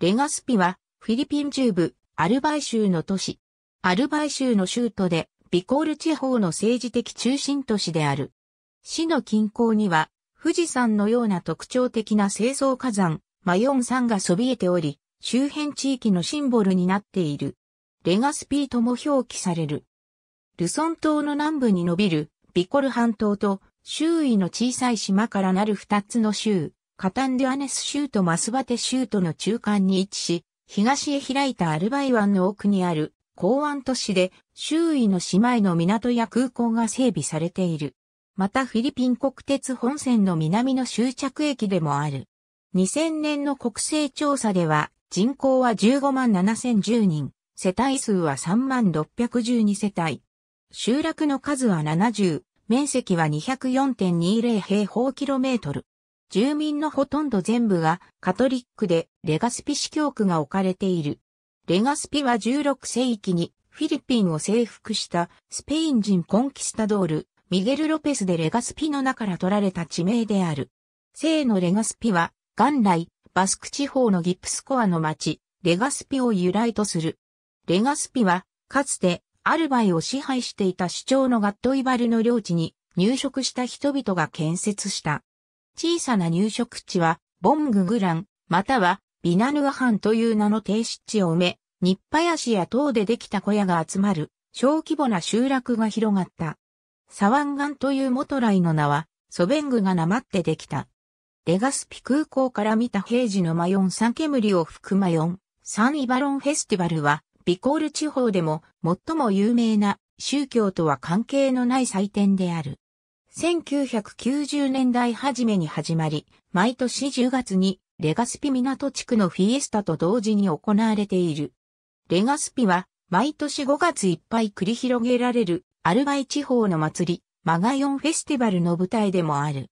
レガスピは、フィリピン中部、アルバイ州の都市。アルバイ州の州都で、ビコール地方の政治的中心都市である。市の近郊には、富士山のような特徴的な清掃火山、マヨン山がそびえており、周辺地域のシンボルになっている。レガスピーとも表記される。ルソン島の南部に伸びるビコル半島と周囲の小さい島からなる二つの州。カタンデュアネス州とマスバテ州との中間に位置し、東へ開いたアルバイ湾の奥にある港湾都市で周囲の島への港や空港が整備されている。またフィリピン国鉄本線の南の終着駅でもある。2000年の国勢調査では人口は15万7010人、世帯数は3万612世帯。集落の数は70、面積は204.20平方キロメートル。住民のほとんど全部がカトリックでレガスピ市教区が置かれている。レガスピは16世紀にフィリピンを征服したスペイン人コンキスタドール、ミゲル・ロペスでレガスピの名から取られた地名である。聖のレガスピは元来バスク地方のギプスコアの町、レガスピを由来とする。レガスピはかつてアルバイを支配していた主張のガットイバルの領地に入植した人々が建設した小さな入植地は、ボンググラン、または、ビナヌア藩という名の低湿地を埋め、日林や塔でできた小屋が集まる、小規模な集落が広がった。サワンガンという元来の名は、ソベングがなまってできた。レガスピ空港から見た平時のマヨン三煙を吹くマヨン、サンイバロンフェスティバルは、ビコール地方でも最も有名な宗教とは関係のない祭典である。1990年代初めに始まり、毎年10月にレガスピ港地区のフィエスタと同時に行われている。レガスピは毎年5月いっぱい繰り広げられるアルバイ地方の祭り、マガヨンフェスティバルの舞台でもある。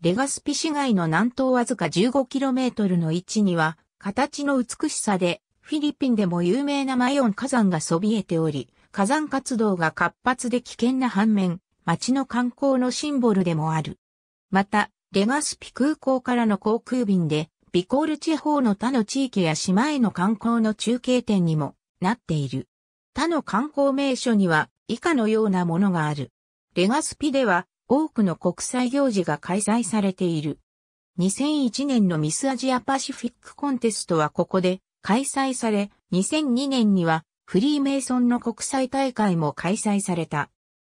レガスピ市街の南東わずか 15km の位置には、形の美しさで、フィリピンでも有名なマヨン火山がそびえており、火山活動が活発で危険な反面、町の観光のシンボルでもある。また、レガスピ空港からの航空便で、ビコール地方の他の地域や島への観光の中継点にもなっている。他の観光名所には以下のようなものがある。レガスピでは多くの国際行事が開催されている。2001年のミスアジアパシフィックコンテストはここで開催され、2002年にはフリーメイソンの国際大会も開催された。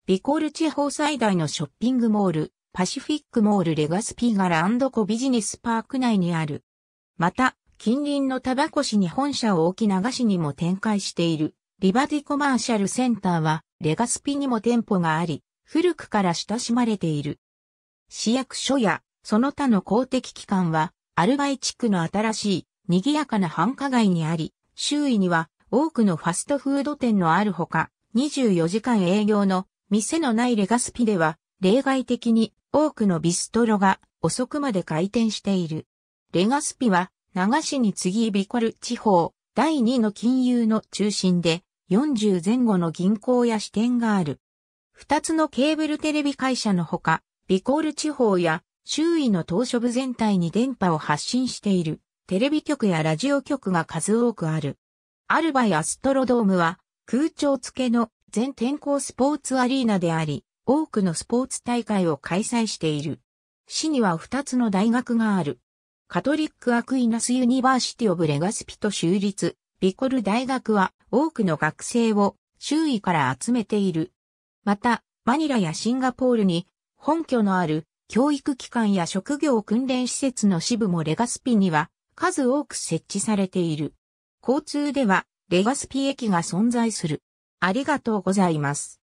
ビコール地方最大のショッピングモール、パシフィックモールレガスピーガラコビジネスパーク内にある。また、近隣のタバコ市に本社を置き流しにも展開している、リバディコマーシャルセンターは、レガスピにも店舗があり、古くから親しまれている。市役所や、その他の公的機関は、アルバイ地区の新しい、賑やかな繁華街にあり、周囲には、多くのファストフード店のあるほか、24時間営業の店のないレガスピでは、例外的に多くのビストロが遅くまで開店している。レガスピは、長市に次ビコル地方、第2の金融の中心で、40前後の銀行や支店がある。2つのケーブルテレビ会社のほか、ビコール地方や周囲の島し部全体に電波を発信しているテレビ局やラジオ局が数多くある。アルバイ・アストロドームは空調付けの全天候スポーツアリーナであり、多くのスポーツ大会を開催している。市には2つの大学がある。カトリックアクイナスユニバーシティオブレガスピと州立、ビコル大学は多くの学生を周囲から集めている。また、マニラやシンガポールに本拠のある教育機関や職業訓練施設の支部もレガスピには数多く設置されている。交通ではレガスピ駅が存在する。ありがとうございます。